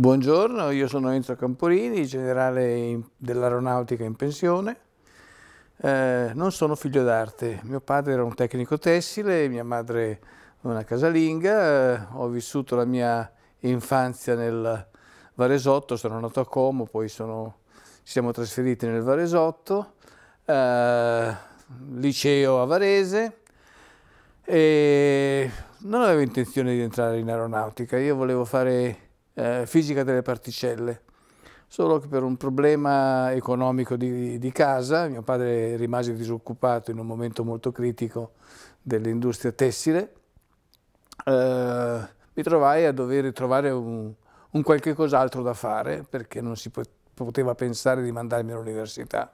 Buongiorno, io sono Enzo Campolini, generale dell'aeronautica in pensione. Eh, non sono figlio d'arte, mio padre era un tecnico tessile, mia madre una casalinga, eh, ho vissuto la mia infanzia nel Varesotto, sono nato a Como, poi sono, ci siamo trasferiti nel Varesotto, eh, liceo a Varese e non avevo intenzione di entrare in aeronautica, io volevo fare eh, fisica delle particelle. Solo che per un problema economico di, di casa, mio padre rimase disoccupato in un momento molto critico dell'industria tessile, eh, mi trovai a dover trovare un, un qualche cos'altro da fare perché non si poteva pensare di mandarmi all'università.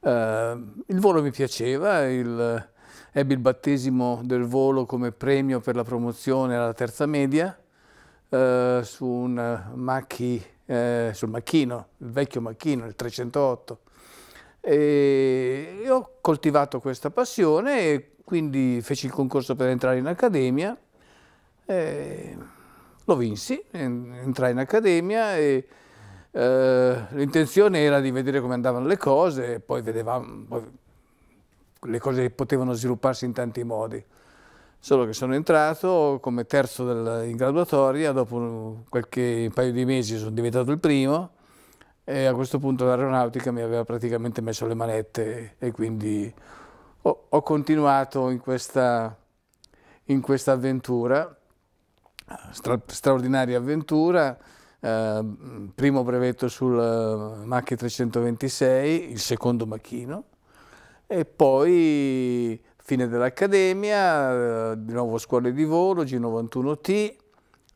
Eh, il volo mi piaceva, il, ebbi il battesimo del volo come premio per la promozione alla terza media eh, su un Macchi, eh, sul macchino, il vecchio macchino, il 308. E ho coltivato questa passione e quindi feci il concorso per entrare in accademia. E lo vinsi, entrai in accademia e eh, l'intenzione era di vedere come andavano le cose e poi vedevamo, poi le cose potevano svilupparsi in tanti modi. Solo che sono entrato come terzo del, in graduatoria, dopo qualche paio di mesi sono diventato il primo e a questo punto l'aeronautica mi aveva praticamente messo le manette e quindi ho, ho continuato in questa, in questa avventura, stra, straordinaria avventura, eh, primo brevetto sul eh, Mach Macchi 326, il secondo macchino e poi fine dell'Accademia, eh, di nuovo scuole di volo, G91T,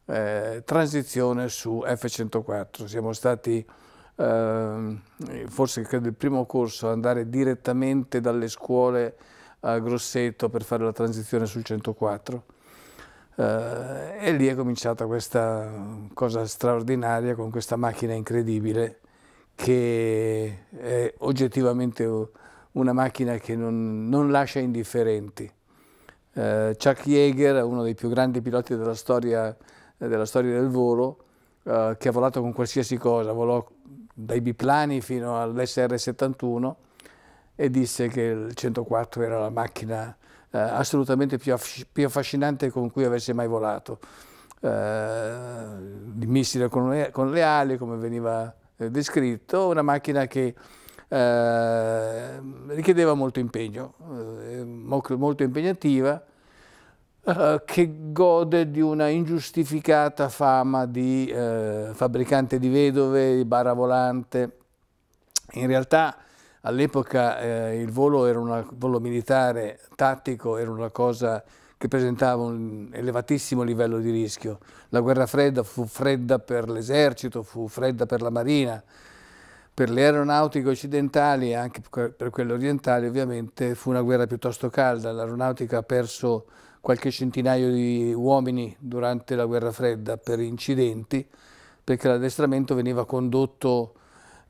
eh, transizione su F104. Siamo stati, eh, forse credo il primo corso, andare direttamente dalle scuole a Grosseto per fare la transizione sul 104. Eh, e lì è cominciata questa cosa straordinaria con questa macchina incredibile che è oggettivamente una macchina che non, non lascia indifferenti. Eh, Chuck Yeager, uno dei più grandi piloti della storia, della storia del volo, eh, che ha volato con qualsiasi cosa, volò dai biplani fino all'SR-71 e disse che il 104 era la macchina eh, assolutamente più, aff più, affascinante con cui avesse mai volato. Eh, il missile con le, con le ali, come veniva eh, descritto, una macchina che eh, richiedeva molto impegno, eh, molto impegnativa, eh, che gode di una ingiustificata fama di eh, fabbricante di vedove, di bara volante. In realtà all'epoca eh, il volo, una, volo militare tattico era una cosa che presentava un elevatissimo livello di rischio. La guerra fredda fu fredda per l'esercito, fu fredda per la marina, per le aeronautiche occidentali e anche per quelle orientali ovviamente fu una guerra piuttosto calda, l'aeronautica ha perso qualche centinaio di uomini durante la guerra fredda per incidenti, perché l'addestramento veniva condotto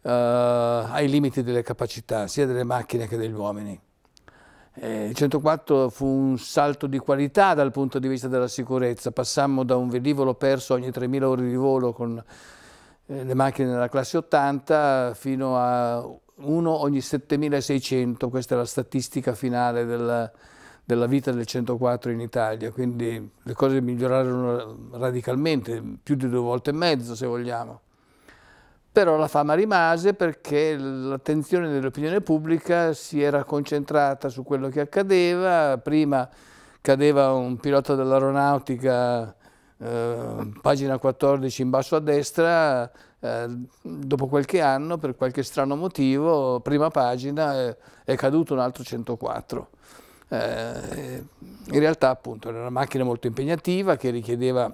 eh, ai limiti delle capacità sia delle macchine che degli uomini. Eh, il 104 fu un salto di qualità dal punto di vista della sicurezza, passammo da un velivolo perso ogni 3.000 ore di volo con eh, le macchine della classe 80 fino a 1 ogni 7600, questa è la statistica finale della, della vita del 104 in Italia, quindi le cose migliorarono radicalmente, più di due volte e mezzo se vogliamo. Però la fama rimase perché l'attenzione dell'opinione pubblica si era concentrata su quello che accadeva, prima cadeva un pilota dell'aeronautica, eh, pagina 14 in basso a destra, eh, dopo qualche anno, per qualche strano motivo, prima pagina eh, è caduto un altro 104. Eh, in realtà appunto era una macchina molto impegnativa che richiedeva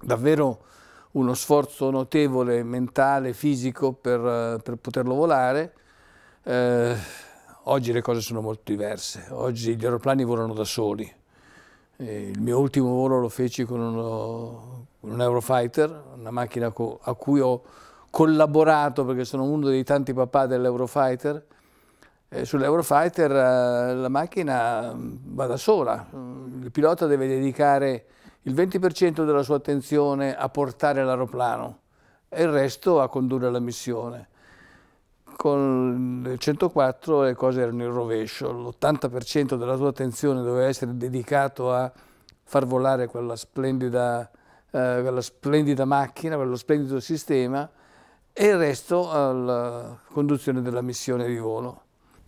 davvero uno sforzo notevole mentale, fisico per, per poterlo volare. Eh, oggi le cose sono molto diverse, oggi gli aeroplani volano da soli il mio ultimo volo lo feci con, uno, un Eurofighter, una macchina a cui ho collaborato perché sono uno dei tanti papà dell'Eurofighter. Sull'Eurofighter eh, la macchina mm, va da sola, il pilota deve dedicare il 20% della sua attenzione a portare l'aeroplano e il resto a condurre la missione con il 104 le cose erano in rovescio, l'80% della tua attenzione doveva essere dedicato a far volare quella splendida, eh, quella splendida macchina, quello splendido sistema e il resto alla conduzione della missione di volo.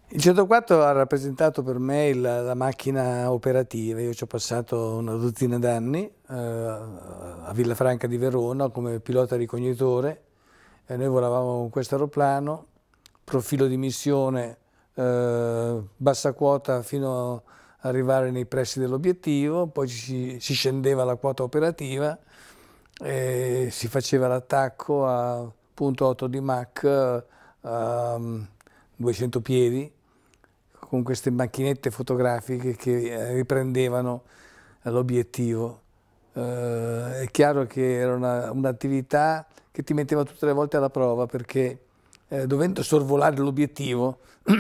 Il 104 ha rappresentato per me la, la macchina operativa, io ci ho passato una dozzina d'anni eh, a Villafranca di Verona come pilota ricognitore e noi volavamo con questo aeroplano profilo di missione eh, bassa quota fino ad arrivare nei pressi dell'obiettivo, poi ci, si scendeva la quota operativa e si faceva l'attacco a punto 8 di Mach eh, a 200 mm, piedi con queste macchinette fotografiche che eh, riprendevano l'obiettivo. Eh, è chiaro che era un'attività un che ti metteva tutte le volte alla prova perché eh, dovendo sorvolare l'obiettivo,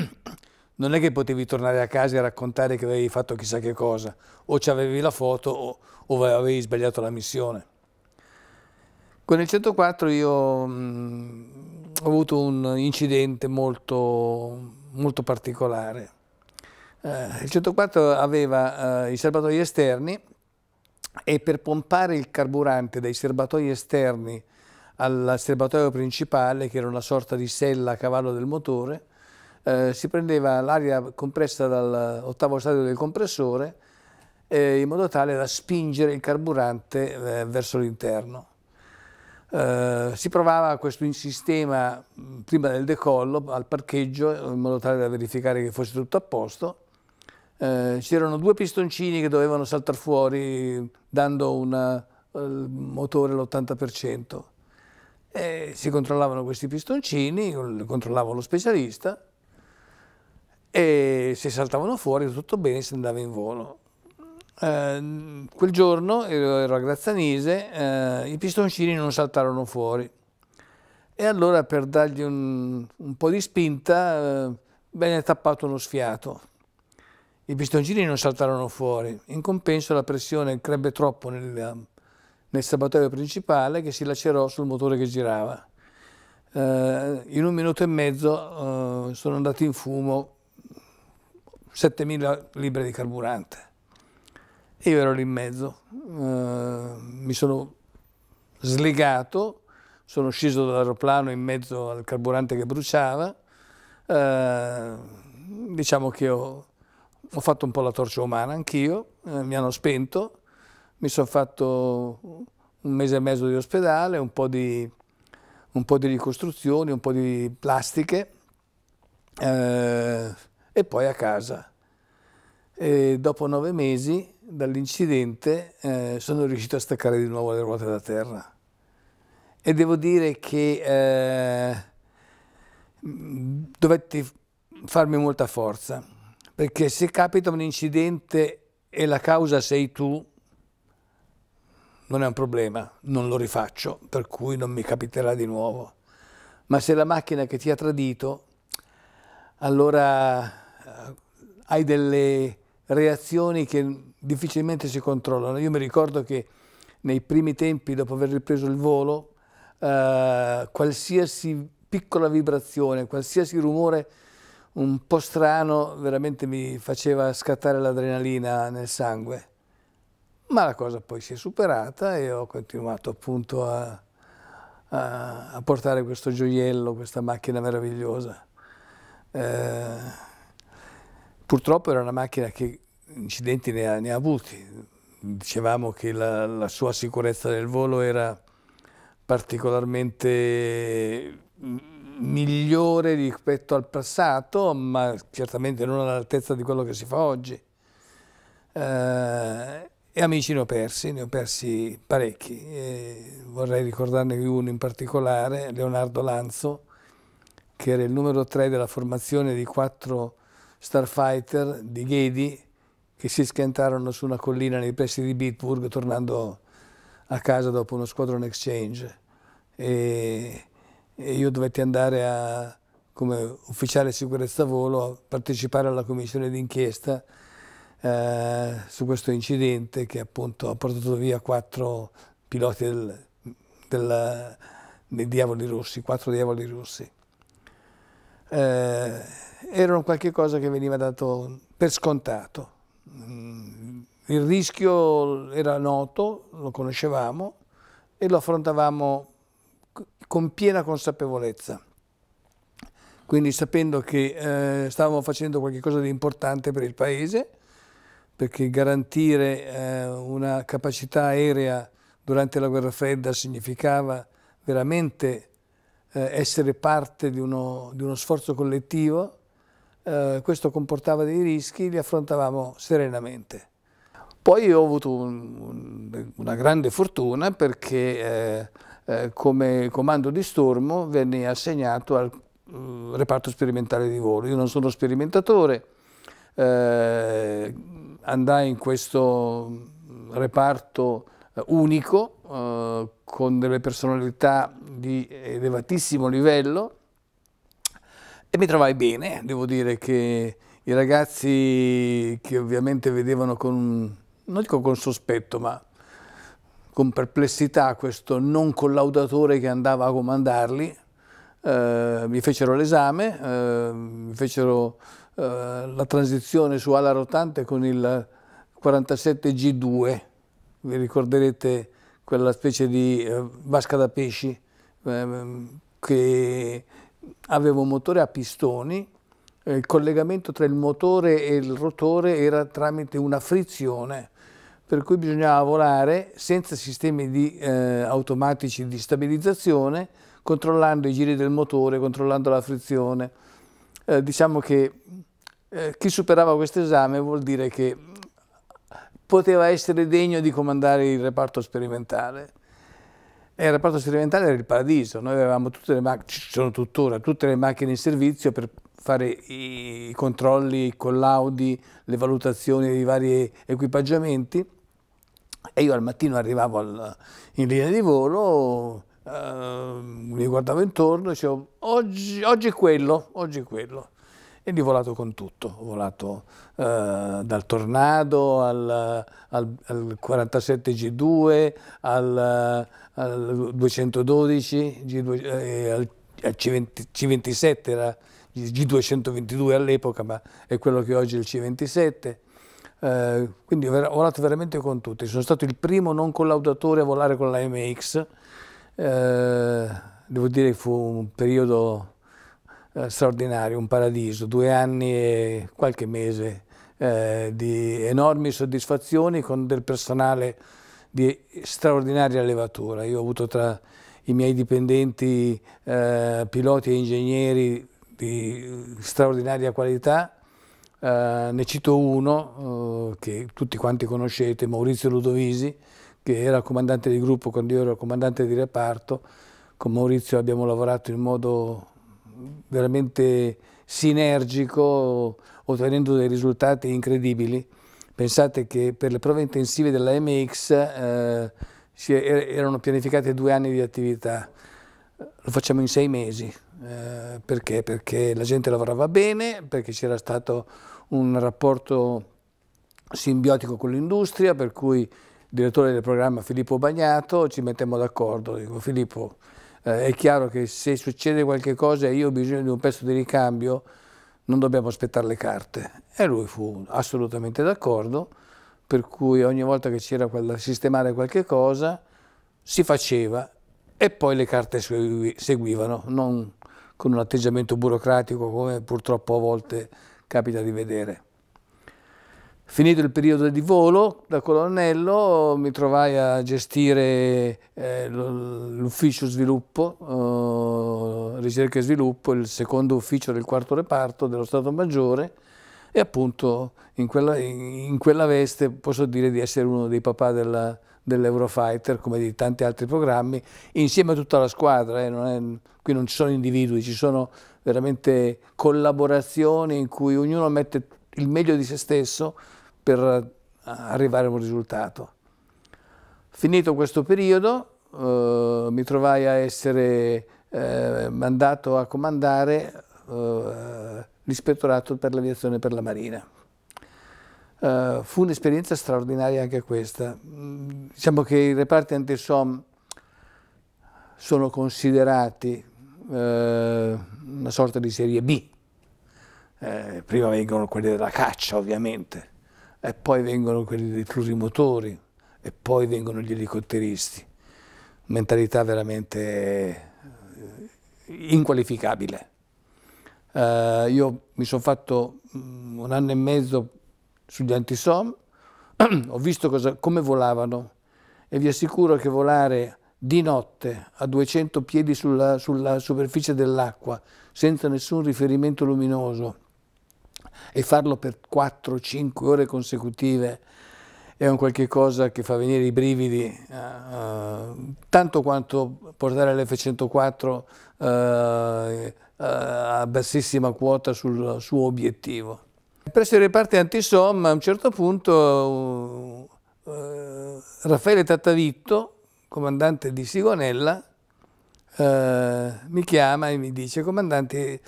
non è che potevi tornare a casa e raccontare che avevi fatto chissà che cosa, o ci avevi la foto o, o, avevi sbagliato la missione. Con il 104 io mh, mm, ho avuto un incidente molto, molto particolare. Eh, il 104 aveva eh, i serbatoi esterni e per pompare il carburante dai serbatoi esterni al serbatoio principale, che era una sorta di sella a cavallo del motore, eh, si prendeva l'aria compressa dall'ottavo stadio del compressore eh, in modo tale da spingere il carburante eh, verso l'interno. Eh, si provava questo in sistema mm, prima del decollo al parcheggio in modo tale da verificare che fosse tutto a posto. Eh, c'erano due pistoncini che dovevano saltare fuori dando un eh, motore all'80%. E si controllavano questi pistoncini, controllava lo specialista e se saltavano fuori tutto bene si andava in volo. Eh, quel giorno, ero a Grazzanise, eh, i pistoncini non saltarono fuori e allora per dargli un, un po' di spinta eh, venne tappato uno sfiato. I pistoncini non saltarono fuori, in compenso la pressione crebbe troppo nel nel serbatoio principale che si lacerò sul motore che girava. Eh, in un minuto e mezzo eh, sono andati in fumo 7.000 libri di carburante. Io ero lì in mezzo, eh, mi sono slegato, sono sceso dall'aeroplano in mezzo al carburante che bruciava, eh, diciamo che ho, ho, fatto un po' la torcia umana anch'io, eh, mi hanno spento, mi sono fatto un mese e mezzo di ospedale, un po' di, un po di ricostruzioni, un po' di plastiche eh, e poi a casa. E dopo nove mesi dall'incidente eh, sono riuscito a staccare di nuovo le ruote da terra e devo dire che eh, dovetti farmi molta forza perché se capita un incidente e la causa sei tu non è un problema, non lo rifaccio, per cui non mi capiterà di nuovo. Ma se è la macchina che ti ha tradito, allora eh, hai delle reazioni che difficilmente si controllano. Io mi ricordo che nei primi tempi, dopo aver ripreso il volo, eh, qualsiasi piccola vibrazione, qualsiasi rumore un po' strano veramente mi faceva scattare l'adrenalina nel sangue. Ma la cosa poi si è superata e ho continuato appunto a, a, a portare questo gioiello, questa macchina meravigliosa. Eh, purtroppo era una macchina che incidenti ne ha, ne ha avuti. Dicevamo che la, la sua sicurezza del volo era particolarmente migliore rispetto al passato, ma certamente non all'altezza di quello che si fa oggi. Eh, e amici ne ho persi, ne ho persi parecchi. E vorrei ricordarne uno in particolare, Leonardo Lanzo, che era il numero 3 della formazione di quattro starfighter di Ghedi che si schiantarono su una collina nei pressi di Bitburg tornando a casa dopo uno squadron exchange. E, e io dovetti andare a, come ufficiale sicurezza volo a partecipare alla commissione d'inchiesta eh, su questo incidente che appunto ha portato via quattro piloti del, del, dei diavoli russi, quattro diavoli russi. Eh, erano qualcosa che veniva dato per scontato. Mm, il rischio era noto, lo conoscevamo e lo affrontavamo con piena consapevolezza. Quindi sapendo che eh, stavamo facendo qualcosa di importante per il Paese, perché garantire eh, una capacità aerea durante la guerra fredda significava veramente eh, essere parte di uno, di uno sforzo collettivo, eh, questo comportava dei rischi, li affrontavamo serenamente. Poi ho avuto un, un, una grande fortuna perché eh, eh, come comando di stormo venne assegnato al mm, reparto sperimentale di volo. Io non sono sperimentatore, eh, andai in questo reparto eh, unico eh, con delle personalità di elevatissimo livello e mi trovai bene, devo dire che i ragazzi che ovviamente vedevano con, non dico con sospetto, ma con perplessità questo non collaudatore che andava a comandarli, eh, mi fecero l'esame, eh, mi fecero eh, la transizione su ala rotante con il 47 G2, vi ricorderete quella specie di eh, vasca da pesci ehm, che aveva un motore a pistoni, eh, il collegamento tra il motore e il rotore era tramite una frizione, per cui bisognava volare senza sistemi di, eh, automatici di stabilizzazione, controllando i giri del motore, controllando la frizione, eh, diciamo che eh, chi superava questo esame vuol dire che poteva essere degno di comandare il reparto sperimentale. E il reparto sperimentale era il paradiso, noi avevamo tutte le macchine, ci sono tuttora tutte le macchine in servizio per fare i controlli, i collaudi, le valutazioni dei vari equipaggiamenti e io al mattino arrivavo al, in linea di volo, eh, mi guardavo intorno e dicevo oggi, oggi, è quello, oggi è quello. E lì ho volato con tutto, ho volato eh, dal Tornado al, al, al 47 G2, al, al 212, G2, eh, al, C20, C27 era G222 all'epoca, ma è quello che oggi è il C27. Eh, quindi ho volato veramente con tutti. Sono stato il primo non collaudatore a volare con la MX, eh, devo dire che fu un periodo eh, straordinario, un paradiso, due anni e qualche mese eh, di enormi soddisfazioni con del personale di straordinaria levatura. Io ho avuto tra i miei dipendenti eh, piloti e ingegneri di straordinaria qualità, eh, ne cito uno eh, che tutti quanti conoscete, Maurizio Ludovisi, che era comandante di gruppo quando io ero comandante di reparto, con Maurizio abbiamo lavorato in modo veramente sinergico, ottenendo dei risultati incredibili. Pensate che per le prove intensive della MX eh, er, erano pianificate due anni di attività, lo facciamo in sei mesi. Eh, perché? Perché la gente lavorava bene, perché c'era stato un rapporto simbiotico con l'industria, per cui direttore del programma Filippo Bagnato, ci mettemmo d'accordo, dico Filippo eh, è chiaro che se succede qualche cosa e io ho bisogno di un pezzo di ricambio non dobbiamo aspettare le carte e lui fu assolutamente d'accordo per cui ogni volta che c'era da sistemare qualche cosa si faceva e poi le carte seguivano, non con un atteggiamento burocratico come purtroppo a volte capita di vedere. Finito il periodo di volo da colonnello mi trovai a gestire eh, l'ufficio sviluppo, eh, ricerca e sviluppo, il secondo ufficio del quarto reparto dello Stato Maggiore e appunto in quella, in quella veste posso dire di essere uno dei papà della, dell'Eurofighter come di tanti altri programmi insieme a tutta la squadra, eh, non è, qui non ci sono individui, ci sono veramente collaborazioni in cui ognuno mette il meglio di se stesso per eh, arrivare a un risultato. Finito questo periodo eh, mi trovai a essere eh, mandato a comandare eh, l'ispettorato per l'aviazione per la Marina. Eh, fu un'esperienza straordinaria anche questa. Mm, diciamo che i reparti antisom sono considerati eh, una sorta di serie B eh, prima vengono quelli della caccia ovviamente, e poi vengono quelli dei plurimotori, e poi vengono gli elicotteristi. Mentalità veramente eh, inqualificabile. Eh, io mi sono fatto mm, un anno e mezzo sugli antisom, ho visto cosa, come volavano e vi assicuro che volare di notte a 200 piedi sulla, sulla superficie dell'acqua senza nessun riferimento luminoso e farlo per 4-5 ore consecutive è un qualche cosa che fa venire i brividi, eh, eh tanto quanto portare l'F104 eh, eh, a bassissima quota sul suo obiettivo. Presso il reparto antisomma a un certo punto eh, Raffaele Tattavitto, comandante di Sigonella, eh, mi chiama e mi dice, comandante,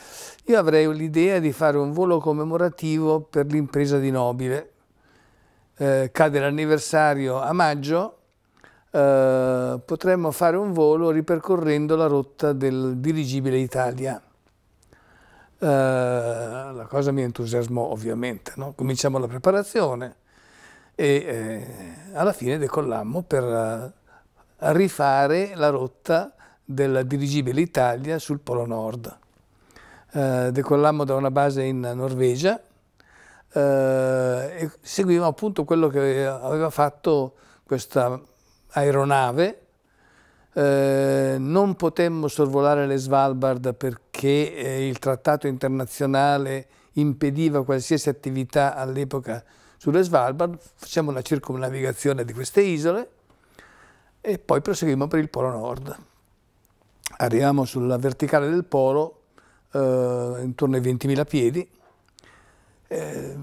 io avrei l'idea di fare un volo commemorativo per l'impresa di Nobile. Eh, cade l'anniversario a maggio, eh, potremmo fare un volo ripercorrendo la rotta del dirigibile Italia. Eh, la cosa mi entusiasmò ovviamente, no? cominciamo la preparazione e eh, alla fine decollammo per rifare la rotta della dirigibile Italia sul Polo Nord. Eh, decollammo da una base in Norvegia eh, e seguivamo appunto quello che aveva fatto questa aeronave. Eh, non potemmo sorvolare le Svalbard perché eh, il trattato internazionale impediva qualsiasi attività all'epoca sulle Svalbard, facciamo una circumnavigazione di queste isole e poi proseguimmo per il Polo Nord arriviamo sulla verticale del polo eh, intorno ai 20.000 piedi. Eh,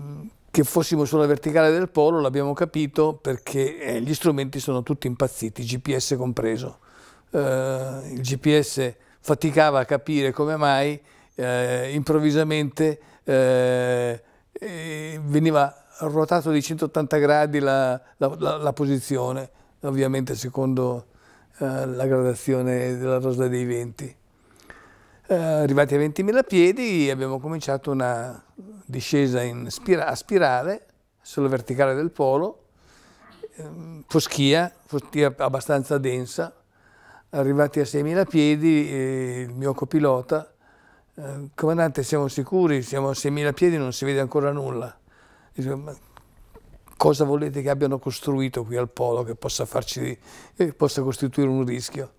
che fossimo sulla verticale del polo l'abbiamo capito perché eh, gli strumenti sono tutti impazziti, GPS compreso. Eh, il GPS faticava a capire come mai eh, improvvisamente eh, veniva ruotato di 180 gradi la, la, la, la posizione, ovviamente secondo eh, la gradazione della rosa dei venti. Eh, arrivati a 20.000 piedi abbiamo cominciato una discesa spira a spirale sulla verticale del polo, eh, foschia, foschia abbastanza densa. Arrivati a 6.000 piedi eh, il mio copilota eh, comandante siamo sicuri, siamo a 6.000 piedi non si vede ancora nulla. Dice, cosa volete che abbiano costruito qui al polo che possa, farci, che eh, possa costituire un rischio?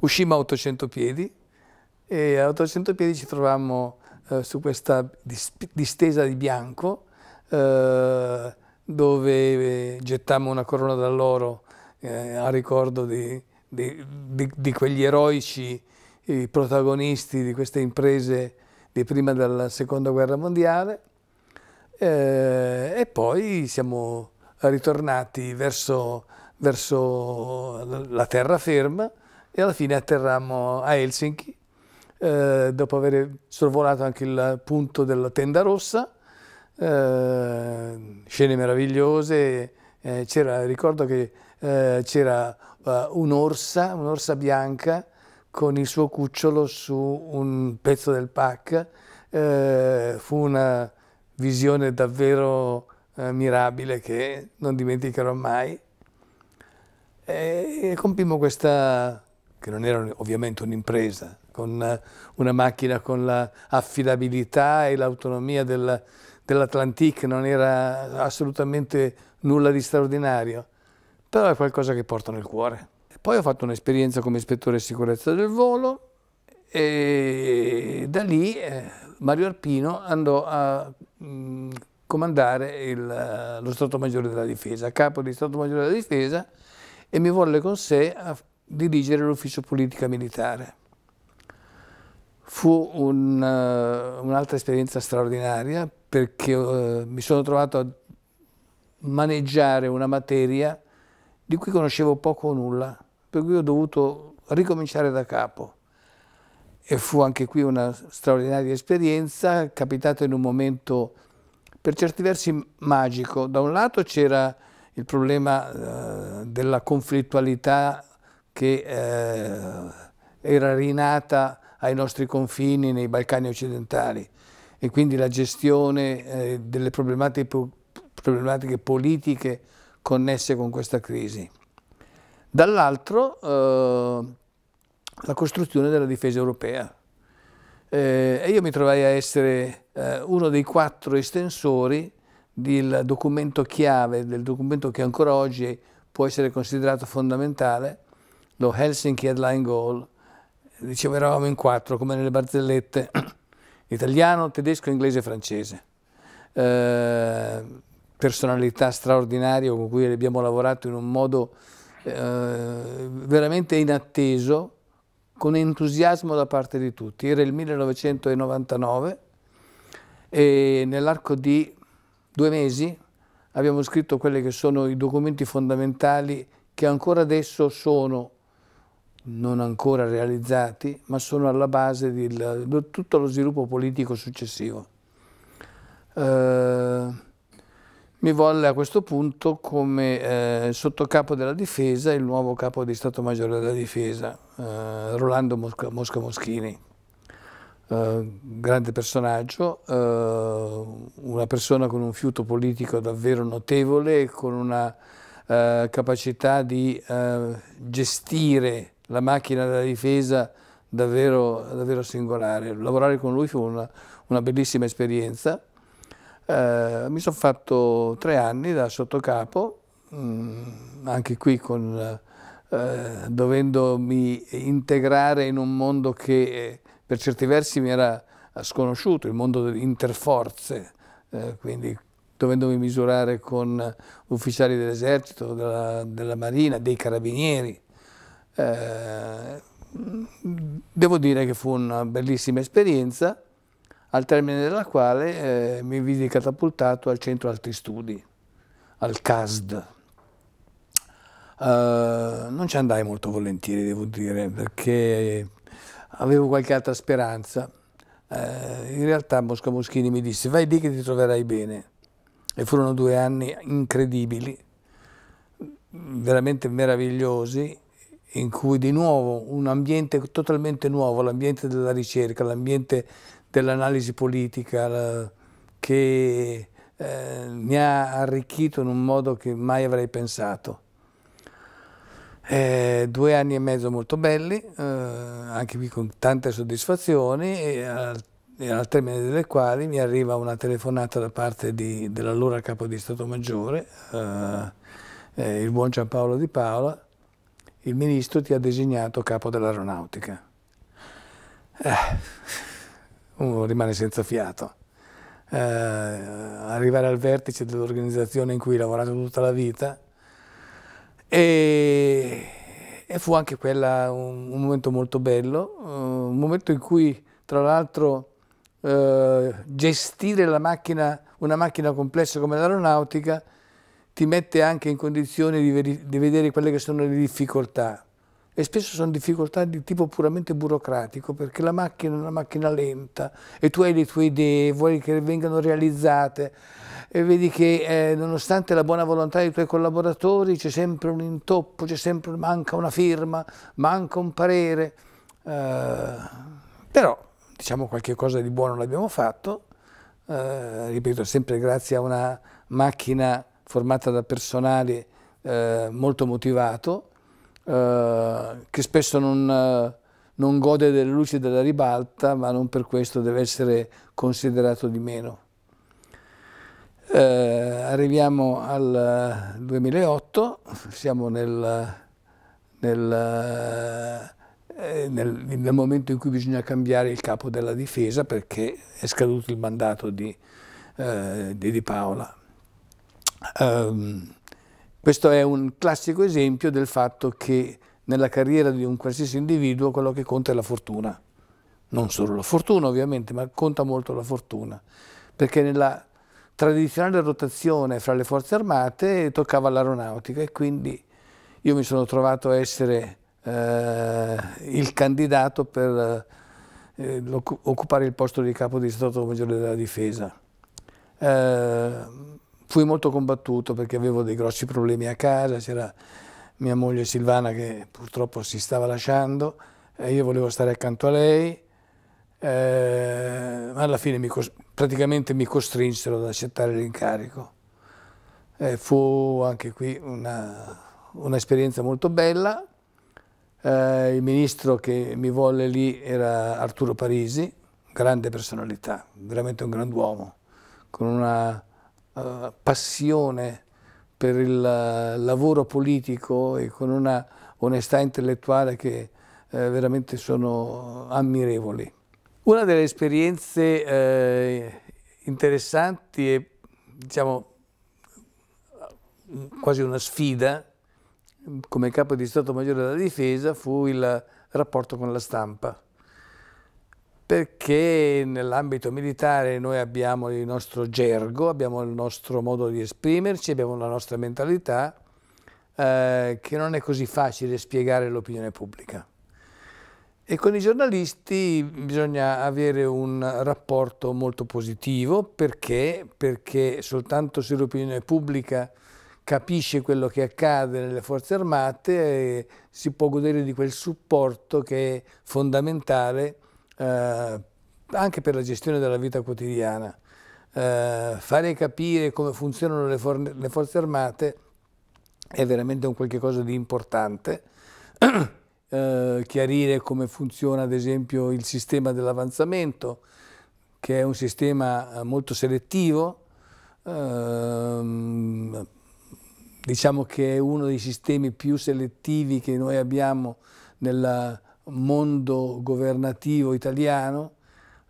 Uscimmo a 800 piedi e a 800 piedi ci trovammo eh, su questa distesa di bianco eh, dove eh, gettammo una corona d'alloro eh, a ricordo di, di, di, di quegli eroici i protagonisti di queste imprese di prima della seconda guerra mondiale eh, e poi siamo ritornati verso, verso la terraferma e alla fine atterrammo a Helsinki eh, dopo aver sorvolato anche il punto della tenda rossa, eh, scene meravigliose, eh, ricordo che eh, c'era eh, un'orsa, un'orsa bianca con il suo cucciolo su un pezzo del pack, eh, fu una, visione davvero eh, mirabile che non dimenticherò mai. E, e compimmo questa, che non era ovviamente un'impresa, con eh, una macchina con l'affidabilità la e l'autonomia del, dell'Atlantique, non era assolutamente nulla di straordinario, però è qualcosa che porta nel cuore. poi ho fatto un'esperienza come ispettore di sicurezza del volo e da lì eh, Mario Arpino andò a mh, mm, comandare il, eh, lo Stato Maggiore della Difesa, capo di Stato Maggiore della Difesa e mi volle con sé a dirigere l'ufficio politica militare. Fu un, eh, un'altra esperienza straordinaria perché uh, mi sono trovato a maneggiare una materia di cui conoscevo poco o nulla, per cui ho dovuto ricominciare da capo e fu anche qui una straordinaria esperienza, capitato in un momento per certi versi magico. Da un lato c'era il problema eh, della conflittualità che eh, era rinata ai nostri confini nei Balcani occidentali e quindi la gestione eh, delle problematiche, problematiche, politiche connesse con questa crisi. Dall'altro eh, la costruzione della difesa europea. Eh, e io mi trovai a essere eh, uno dei quattro estensori del documento chiave, del documento che ancora oggi può essere considerato fondamentale, lo Helsinki Headline Goal. Dicevo, eravamo in quattro, come nelle barzellette, italiano, tedesco, inglese e francese. Eh, personalità straordinaria con cui abbiamo lavorato in un modo eh, veramente inatteso, con entusiasmo da parte di tutti. Era il 1999 e nell'arco di due mesi abbiamo scritto quelli che sono i documenti fondamentali che ancora adesso sono non ancora realizzati, ma sono alla base di tutto lo sviluppo politico successivo. Eh, mi volle a questo punto come eh, sottocapo della difesa il nuovo capo di Stato Maggiore della Difesa, eh, Rolando Mosca, Mosca Moschini. Eh, grande personaggio, eh, una persona con un fiuto politico davvero notevole, con una eh, capacità di eh, gestire la macchina della difesa davvero, davvero, singolare. Lavorare con lui fu una, una bellissima esperienza eh, mi sono fatto tre anni da sottocapo, mh, mm, anche qui con, eh, dovendomi integrare in un mondo che eh, per certi versi mi era sconosciuto, il mondo delle interforze, eh, quindi dovendomi misurare con ufficiali dell'esercito, della, della, marina, dei carabinieri. Eh, mm, devo dire che fu una bellissima esperienza al termine della quale eh, mi vidi catapultato al Centro Altri Studi, al CASD. Uh, eh, non ci andai molto volentieri, devo dire, perché avevo qualche altra speranza. Uh, in realtà Mosca Moschini mi disse vai lì che ti troverai bene. E furono due anni incredibili, veramente meravigliosi, in cui di nuovo un ambiente totalmente nuovo, l'ambiente della ricerca, l'ambiente dell'analisi politica che eh, mi ha arricchito in un modo che mai avrei pensato. Eh, due anni e mezzo molto belli, eh, anche qui con tante soddisfazioni, e al, e al, termine delle quali mi arriva una telefonata da parte dell'allora capo di Stato Maggiore, eh, eh, il buon Giampaolo Di Paola, il ministro ti ha designato capo dell'aeronautica. Eh uno rimane senza fiato. Eh, arrivare al vertice dell'organizzazione in cui ho lavorato tutta la vita e, e fu anche quella un, un momento molto bello, eh, un momento in cui tra l'altro eh, gestire la macchina, una macchina complessa come l'aeronautica ti mette anche in condizione di, di vedere quelle che sono le difficoltà e spesso sono difficoltà di tipo puramente burocratico perché la macchina è una macchina lenta e tu hai le tue idee, vuoi che vengano realizzate e vedi che eh, nonostante la buona volontà dei tuoi collaboratori c'è sempre un intoppo, c'è sempre, manca una firma, manca un parere, eh, però diciamo qualche cosa di buono l'abbiamo fatto, eh, ripeto sempre grazie a una macchina formata da personale eh, molto motivato eh, che spesso non, eh, non gode delle luci della ribalta, ma non per questo deve essere considerato di meno. Eh, arriviamo al 2008, eh, siamo nel, nel, nel, nel, momento in cui bisogna cambiare il capo della difesa perché è scaduto il mandato di, eh, di, di Paola. Um, questo è un classico esempio del fatto che nella carriera di un qualsiasi individuo quello che conta è la fortuna. Non solo la fortuna ovviamente, ma conta molto la fortuna, perché nella tradizionale rotazione fra le forze armate toccava l'aeronautica e quindi io mi sono trovato a essere eh, il candidato per eh, occupare il posto di capo di Stato Maggiore della Difesa. Eh, fui molto combattuto perché avevo dei grossi problemi a casa, c'era mia moglie Silvana che purtroppo si stava lasciando e io volevo stare accanto a lei, eh, alla fine mi praticamente mi costrinsero ad accettare l'incarico. Eh, fu anche qui un'esperienza molto bella. Eh, il ministro che mi volle lì era Arturo Parisi, grande personalità, veramente un grand'uomo, con una eh, passione per il eh, lavoro politico e con una onestà intellettuale che eh, veramente sono ammirevoli. Una delle esperienze eh, interessanti e diciamo quasi una sfida come capo di Stato Maggiore della Difesa fu il rapporto con la stampa perché nell'ambito militare noi abbiamo il nostro gergo, abbiamo il nostro modo di esprimerci, abbiamo la nostra mentalità eh, che non è così facile spiegare all'opinione pubblica. E con i giornalisti bisogna avere un rapporto molto positivo perché, perché soltanto se l'opinione pubblica capisce quello che accade nelle forze armate eh, si può godere di quel supporto che è fondamentale eh, anche per la gestione della vita quotidiana, eh, fare capire come funzionano le, for le, forze armate è veramente un qualche cosa di importante, eh, chiarire come funziona ad esempio il sistema dell'avanzamento, che è un sistema eh, molto selettivo, ehm, diciamo che è uno dei sistemi più selettivi che noi abbiamo nella, mondo governativo italiano,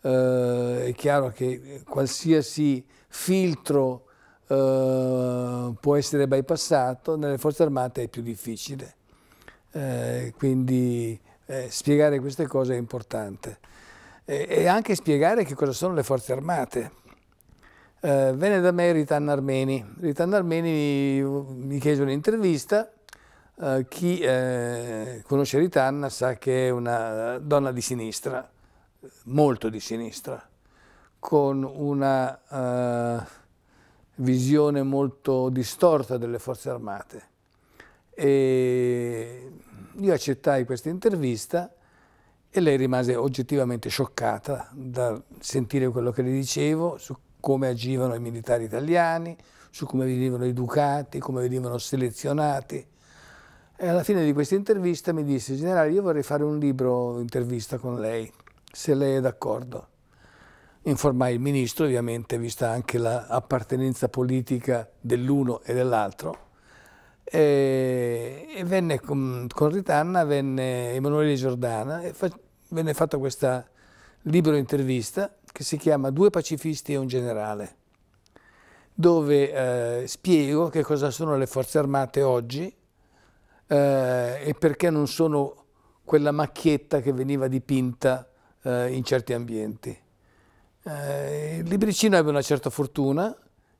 eh, è chiaro che qualsiasi filtro eh, può essere bypassato, nelle forze armate è più difficile. Eh, quindi eh, spiegare queste cose è importante. E, e, anche spiegare che cosa sono le forze armate. Eh, venne da me Ritan Armeni. Ritan Armeni mi chiese un'intervista eh, chi eh, conosce Ritanna sa che è una eh, donna di sinistra, molto di sinistra, con una eh, visione molto distorta delle forze armate. E io accettai questa intervista e lei rimase oggettivamente scioccata dal sentire quello che le dicevo su come agivano i militari italiani, su come venivano educati, come venivano selezionati, e alla fine di questa intervista mi disse, generale, io vorrei fare un libro intervista con lei, se lei è d'accordo. Informai il ministro, ovviamente, vista anche l'appartenenza la politica dell'uno e dell'altro. E, e, venne con, con, Ritanna, venne Emanuele Giordana, e fa, venne fatta questa libro intervista che si chiama Due pacifisti e un generale, dove eh, spiego che cosa sono le forze armate oggi, eh, e perché non sono quella macchietta che veniva dipinta eh, in certi ambienti. Eh, il libricino ebbe una certa fortuna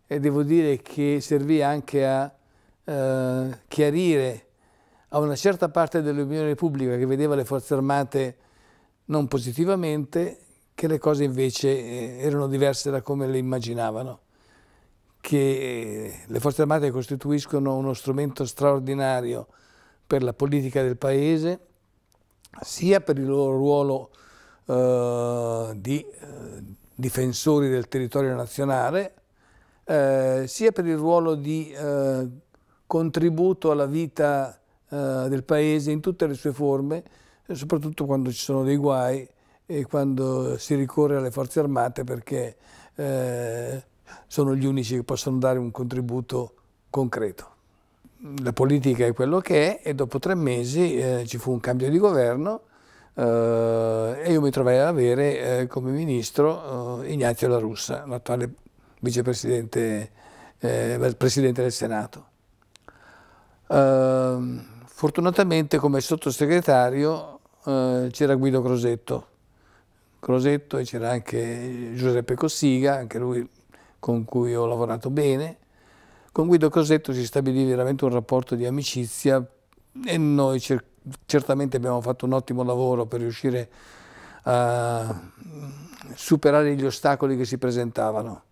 e devo dire che servì anche a eh, chiarire a una certa parte dell'opinione pubblica che vedeva le forze armate non positivamente che le cose invece eh, erano diverse da come le immaginavano, che eh, le forze armate costituiscono uno strumento straordinario per la politica del Paese, sia per il loro ruolo eh, di eh, difensori del territorio nazionale, eh, sia per il ruolo di eh, contributo alla vita eh, del Paese in tutte le sue forme, soprattutto quando ci sono dei guai e quando si ricorre alle forze armate perché eh, sono gli unici che possono dare un contributo concreto la politica è quello che è e dopo tre mesi eh, ci fu un cambio di governo eh, e io mi trovai ad avere eh, come ministro eh, Ignazio La Russa, l'attuale vicepresidente eh, del Senato. Ehm, fortunatamente come sottosegretario eh, c'era Guido Crosetto, Crosetto e c'era anche Giuseppe Cossiga, anche lui con cui ho lavorato bene, con Guido Cosetto si stabilì veramente un rapporto di amicizia e noi cer certamente abbiamo fatto un ottimo lavoro per riuscire a superare gli ostacoli che si presentavano.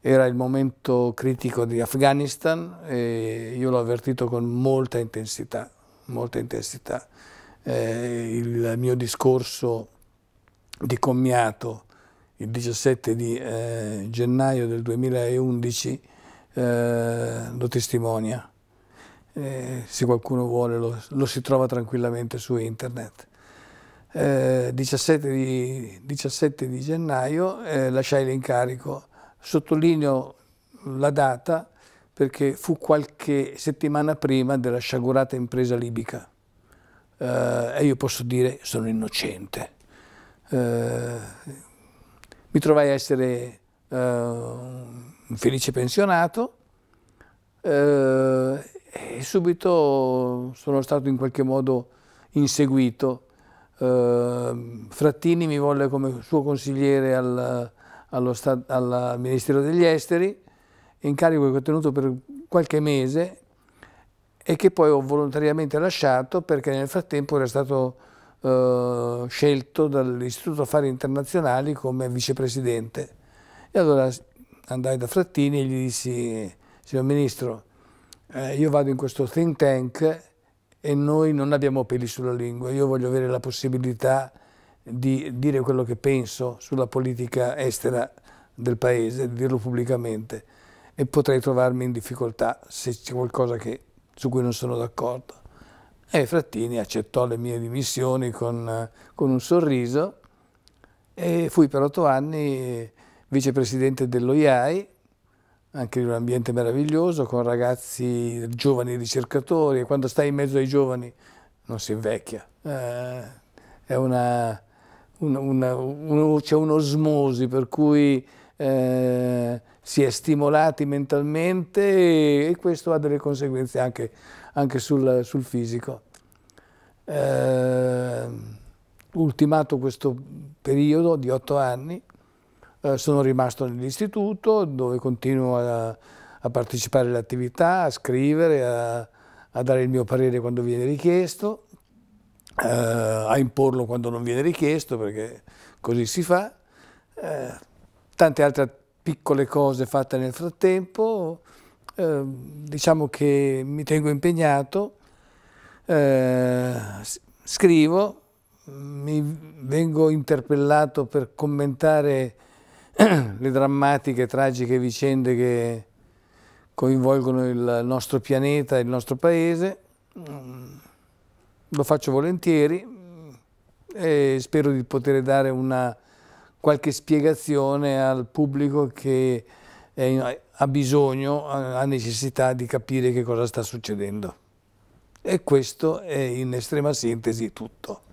Era il momento critico di Afghanistan e io l'ho avvertito con molta intensità, molta intensità. Eh, il mio discorso di commiato il 17 di eh, gennaio del 2011 eh, lo testimonia. Eh, se qualcuno vuole lo, lo, si trova tranquillamente su internet. Eh, 17, di, 17 di gennaio eh, lasciai l'incarico, sottolineo la data perché fu qualche settimana prima della sciagurata impresa libica eh, e io posso dire sono innocente. Eh, mi trovai a essere eh, un felice pensionato eh, e subito sono stato in qualche modo inseguito. Eh, Frattini mi volle come suo consigliere al, al Ministero degli Esteri, incarico che ho tenuto per qualche mese e che poi ho volontariamente lasciato perché nel frattempo era stato eh, scelto dall'Istituto Affari Internazionali come vicepresidente. E allora andai da Frattini e gli dissi, signor Ministro, eh, io vado in questo think tank e noi non abbiamo peli sulla lingua, io voglio avere la possibilità di dire quello che penso sulla politica estera del Paese, di dirlo pubblicamente e potrei trovarmi in difficoltà se c'è qualcosa che, su cui non sono d'accordo. E Frattini accettò le mie dimissioni con, con un sorriso e fui per otto anni vicepresidente dell'OIAI, anche in un ambiente meraviglioso, con ragazzi, giovani ricercatori, e quando stai in mezzo ai giovani non si invecchia. Eh, c'è un'osmosi per cui eh, si è stimolati mentalmente e, e, questo ha delle conseguenze anche, anche sul, sul, fisico. Eh, ultimato questo periodo di otto anni, eh, sono rimasto nell'istituto dove continuo a, a partecipare alle attività, a scrivere, a, a, dare il mio parere quando viene richiesto, eh, a imporlo quando non viene richiesto perché così si fa. Eh, tante altre piccole cose fatte nel frattempo, eh, diciamo che mi tengo impegnato, eh, scrivo, mi vengo interpellato per commentare le drammatiche, tragiche vicende che coinvolgono il nostro pianeta e il nostro paese. Mm, lo faccio volentieri e spero di poter dare una qualche spiegazione al pubblico che è, ha bisogno, ha necessità di capire che cosa sta succedendo. E questo è in estrema sintesi tutto.